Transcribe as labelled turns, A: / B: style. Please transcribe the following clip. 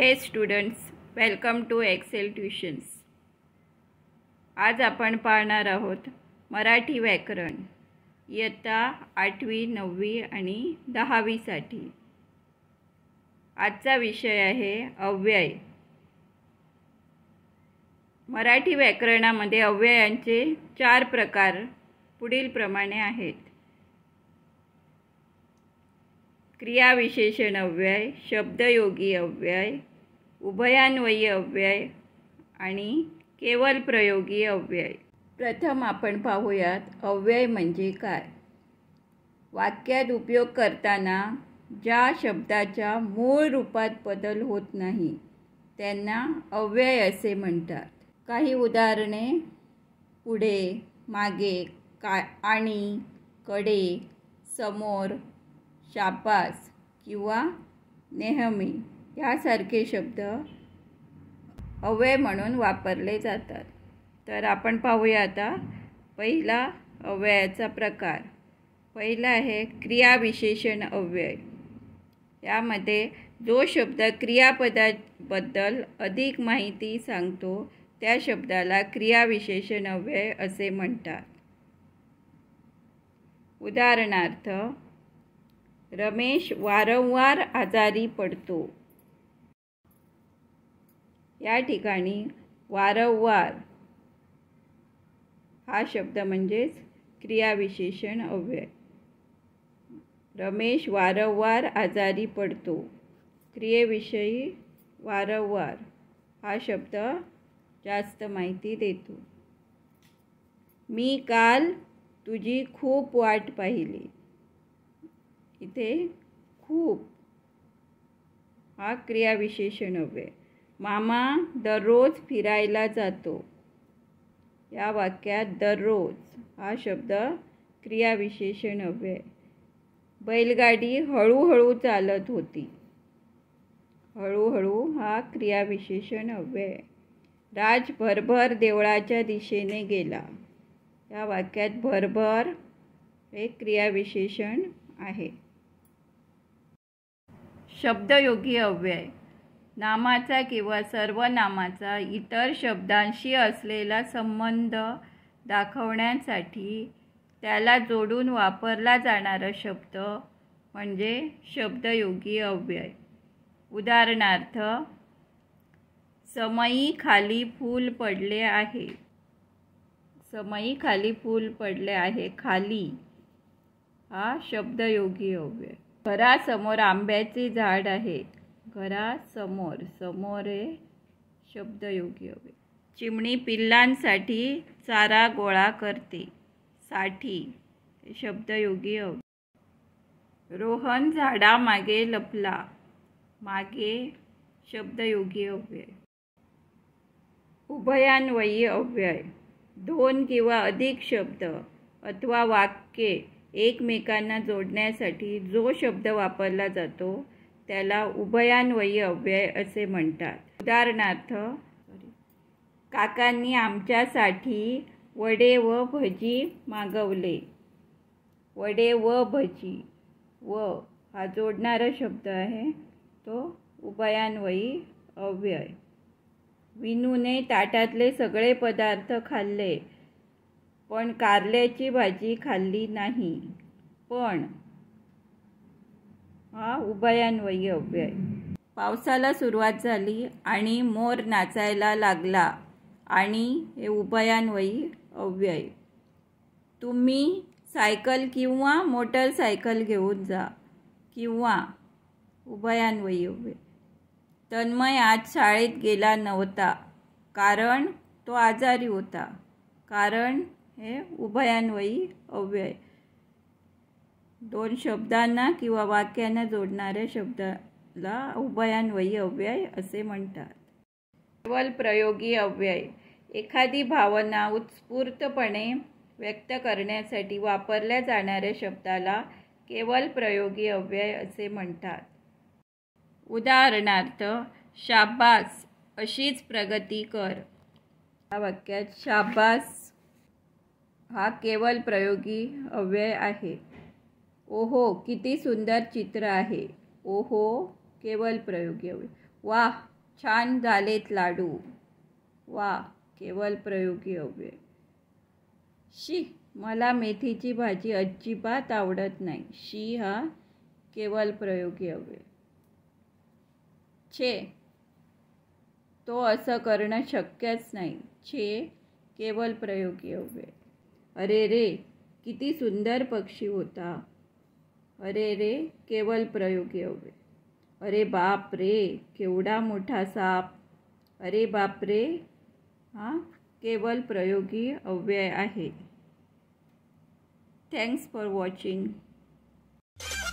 A: हे students welcome to Excel tuitions आज आपण पाहणार आहोत मराठी व्याकरण इयत्ता आठवी नववी आणि दहावीसाठी आजचा विषय आहे अव्यय मराठी व्याकरणामध्ये अव्ययांचे चार प्रकार पुढील प्रमाणे आहेत क्रियाविशेषण अव्यय शब्दयोगी अव्यय उभयान्वयी अव्यय आणि केवल प्रयोगी अव्यय प्रथम आपण पाहूयात अव्यय म्हणजे काय वाक्यात उपयोग करताना ज्या शब्दाच्या मूळ रूपात बदल होत नाही त्यांना अव्यय असे म्हणतात काही उदाहरणे पुढे मागे का आणि कडे समोर शापास किंवा नेहमी यासारखे शब्द अव्यय म्हणून वापरले जातात तर आपण पाहूया आता पहिला अव्ययाचा प्रकार पहिला आहे क्रियाविशेषण अव्यय यामध्ये जो शब्द क्रियापदाबद्दल अधिक माहिती सांगतो त्या शब्दाला क्रियाविशेषण अव्यय असे म्हणतात उदाहरणार्थ रमेश वारंवार आजारी पडतो या ठिकाणी वारंवार हा शब्द म्हणजेच क्रियाविशेषण अव्यय रमेश वारंवार आजारी पडतो क्रियेविषयी वारंवार हा शब्द जास्त माहिती देतो मी काल तुझी खूप वाट पाहिली इथे खूप हा क्रियाविशेषण अव्यय मामा दररोज फिरायला जातो या वाक्यात दररोज हा शब्द क्रियाविशेषण हवे बैलगाडी हळूहळू चालत होती हळूहळू हा क्रियाविशेषण हवे राज भरभर देवळाच्या दिशेने गेला या वाक्यात भरभर हे क्रियाविशेषण आहे शब्दयोगी अव्यय नामाचा किंवा नामाचा इतर शब्दांशी असलेला संबंध दाखवण्यासाठी त्याला जोडून वापरला जाणारा शब्द म्हणजे शब्दयोगी अव्यय उदाहरणार्थ समयी खाली फूल पडले आहे समयी खाली फूल पडले आहे खाली हा शब्दयोगी अव्यय घरासमोर आंब्याचे झाड आहे घरासमोर समोर हे शब्दयोगी हवे चिमणी पिल्लांसाठी चारा गोळा करते साठी शब्दयोगी हवे रोहन झाडा मागे लपला मागे शब्दयोगी अव्यय उभयान्वयी अव्यय दोन किंवा अधिक शब्द अथवा वाक्ये एकमेकांना जोडण्यासाठी जो शब्द वापरला जातो त्याला उभयान्वयी अव्यय असे म्हणतात उदाहरणार्थ काकांनी आमच्यासाठी वडे व भजी मागवले वडे व भजी व हा जोडणारा शब्द आहे तो उभयान्वयी अव्यय विनूने ताटातले सगळे पदार्थ खाल्ले पण कारल्याची भाजी खाल्ली नाही पण हा उभयान्वयी अव्यय पावसाला सुरुवात झाली आणि मोर नाचायला लागला आणि हे उभयान्वयी अव्यय तुम्ही सायकल किंवा मोटरसायकल घेऊन जा किंवा उभयान्वयी अव्यय तन्मय आज शाळेत गेला नव्हता कारण तो आजारी होता कारण हे उभयान्वयी अव्यय दोन शब्दांना किंवा वाक्यांना जोडणाऱ्या शब्दाला उभयान्वयी अव्यय असे म्हणतात केवळ प्रयोगी अव्यय एखादी भावना उत्स्फूर्तपणे व्यक्त करण्यासाठी वापरल्या जाणाऱ्या शब्दाला केवळ प्रयोगी अव्यय असे म्हणतात उदाहरणार्थ शाबास अशीच प्रगती कर या वाक्यात शाबास हा केवळ प्रयोगी अव्यय आहे ओहो किती सुंदर चित्र आहे ओहो केवल प्रयोग एवढे वाह, छान झालेत लाडू वा केवल प्रयोग एवढे शी मला मेथीची भाजी अजिबात आवडत नाही शी हा केवल प्रयोग एवढे छे तो असं करणं शक्यच नाही छे केवल प्रयोग एवढे अरे रे किती सुंदर पक्षी होता अरे रे केवल प्रयोग एवढे अरे बाप रे केवड़ा मोटा साप अरे बाप रे हाँ केवल प्रयोगी अव्यय है थैंक्स फॉर वॉचिंग